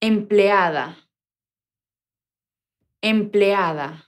empleada, empleada.